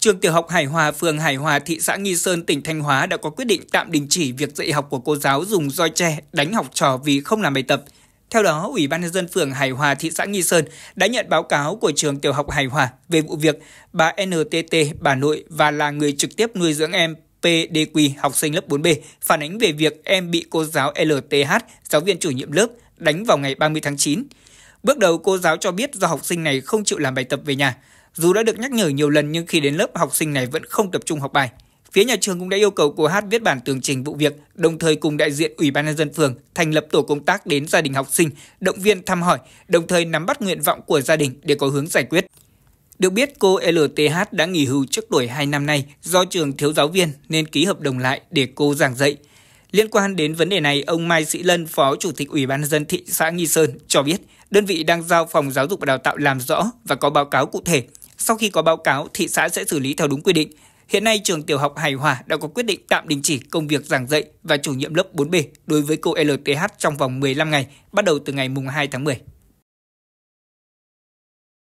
Trường tiểu học Hải Hòa, phường Hải Hòa, thị xã Nghi Sơn, tỉnh Thanh Hóa đã có quyết định tạm đình chỉ việc dạy học của cô giáo dùng roi tre đánh học trò vì không làm bài tập. Theo đó, Ủy ban nhân dân phường Hải Hòa, thị xã Nghi Sơn đã nhận báo cáo của trường tiểu học Hải Hòa về vụ việc bà NTT, bà nội và là người trực tiếp nuôi dưỡng em PDQ, học sinh lớp 4B, phản ánh về việc em bị cô giáo LTH, giáo viên chủ nhiệm lớp, đánh vào ngày 30 tháng 9. Bước đầu, cô giáo cho biết do học sinh này không chịu làm bài tập về nhà. Dù đã được nhắc nhở nhiều lần nhưng khi đến lớp học sinh này vẫn không tập trung học bài. Phía nhà trường cũng đã yêu cầu cô Hát viết bản tường trình vụ việc, đồng thời cùng đại diện Ủy ban nhân dân phường thành lập tổ công tác đến gia đình học sinh, động viên thăm hỏi, đồng thời nắm bắt nguyện vọng của gia đình để có hướng giải quyết. Được biết, cô LTH đã nghỉ hưu trước tuổi 2 năm nay do trường thiếu giáo viên nên ký hợp đồng lại để cô giảng dạy. Liên quan đến vấn đề này, ông Mai Sĩ Lân, Phó Chủ tịch Ủy ban dân thị xã Nghi Sơn cho biết, đơn vị đang giao phòng giáo dục và đào tạo làm rõ và có báo cáo cụ thể sau khi có báo cáo, thị xã sẽ xử lý theo đúng quy định. Hiện nay, trường tiểu học Hải Hòa đã có quyết định tạm đình chỉ công việc giảng dạy và chủ nhiệm lớp 4B đối với cô LTH trong vòng 15 ngày, bắt đầu từ ngày mùng 2 tháng 10.